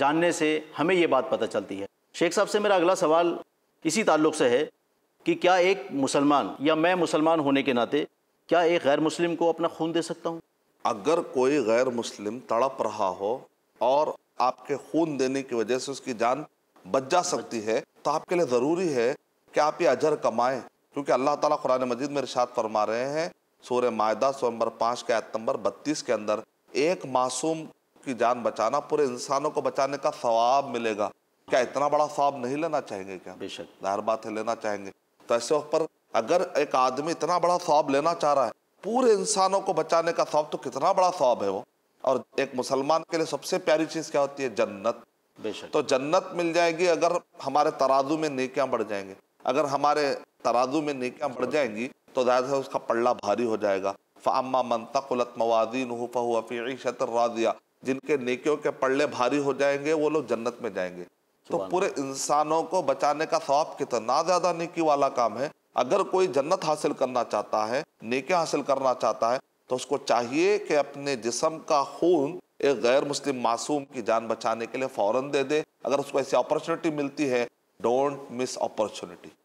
जानने से हमें ये बात पता चलती है शेख साहब से मेरा अगला सवाल इसी ताल्लुक से है कि क्या एक मुसलमान या मैं मुसलमान होने के नाते क्या एक गैर मुस्लिम को अपना खून दे सकता हूँ अगर कोई गैर मुस्लिम तड़प रहा हो और आपके खून देने की वजह से उसकी जान बच जा सकती है तो आपके लिए ज़रूरी है कि आप ये अजर कमाएं क्योंकि अल्लाह ताला कुरान मजीद में इरशाद फरमा रहे हैं सूर्य मायदा सौ नंबर पाँच के आयत नंबर बत्तीस के अंदर एक मासूम की जान बचाना पूरे इंसानों को बचाने का सवाब मिलेगा क्या इतना बड़ा सवाब नहीं लेना चाहेंगे क्या बेशक जाहिर बात है लेना चाहेंगे तो ऐसे पर अगर एक आदमी इतना बड़ा सवाब लेना चाह रहा है पूरे इंसानों को बचाने का सवाब तो कितना बड़ा सवाब है वो और एक मुसलमान के लिए सबसे प्यारी चीज़ क्या होती है जन्नत बेशक तो जन्नत मिल जाएगी अगर हमारे तराजू में नेकियां बढ़ जाएंगे अगर हमारे तराजू में नेकियां बढ़ जाएंगी तो जाहिर है उसका पल्ला भारी हो जाएगा फ़ामा मन तकुलत मवाजीन फ़हू फ़ी शतर राजिया जिनके नेकियों के पल्ले भारी हो जाएंगे वो लोग जन्नत में जाएंगे तो पूरे इंसानों को बचाने का स्वाब कितना ज्यादा नेकी वाला काम है अगर कोई जन्नत हासिल करना चाहता है नेकियां हासिल करना चाहता है तो उसको चाहिए कि अपने जिसम का खून एक गैर मुस्लिम मासूम की जान बचाने के लिए फ़ौरन दे दे अगर उसको ऐसी अपॉर्चुनिटी मिलती है डोंट मिस अपॉर्चुनिटी